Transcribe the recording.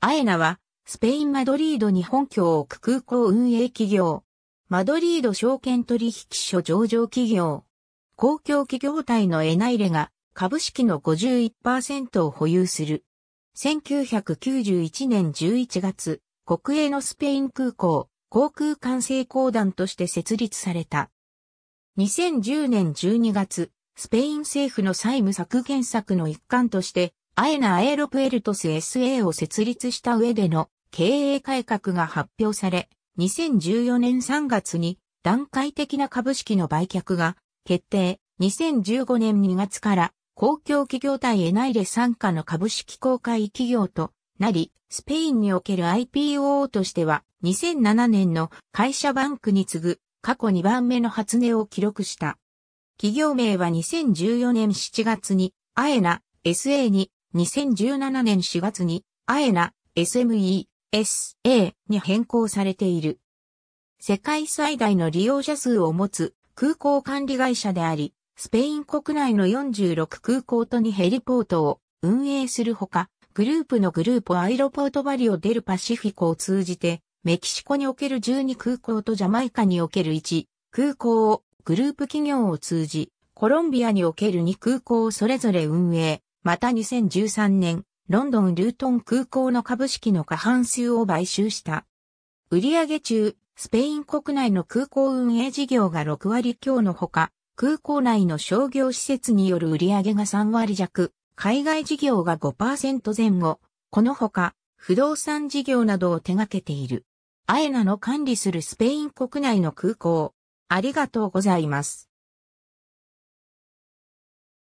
アエナは、スペイン・マドリードに本拠を置く空港運営企業。マドリード証券取引所上場企業。公共企業体のエナイレが株式の51%を保有する。1991年11月、国営のスペイン空港、航空管制公団として設立された。2010年12月、スペイン政府の債務削減策の一環として、アエナ・エロプエルトス SA を設立した上での経営改革が発表され、2014年3月に段階的な株式の売却が決定、2015年2月から公共企業体エナイレ傘下の株式公開企業となり、スペインにおける IPO としては2007年の会社バンクに次ぐ過去2番目の発値を記録した。企業名は2014年7月にアエナ SA に2017年4月に、アエナ、SME、SA に変更されている。世界最大の利用者数を持つ空港管理会社であり、スペイン国内の46空港とにヘリポートを運営するほか、グループのグループアイロポートバリオデルパシフィコを通じて、メキシコにおける12空港とジャマイカにおける1空港をグループ企業を通じ、コロンビアにおける2空港をそれぞれ運営、また2013年、ロンドン・ルートン空港の株式の過半数を買収した。売上中、スペイン国内の空港運営事業が6割強のほか、空港内の商業施設による売上が3割弱、海外事業が5%前後、このほか、不動産事業などを手掛けている。アエナの管理するスペイン国内の空港。ありがとうございます。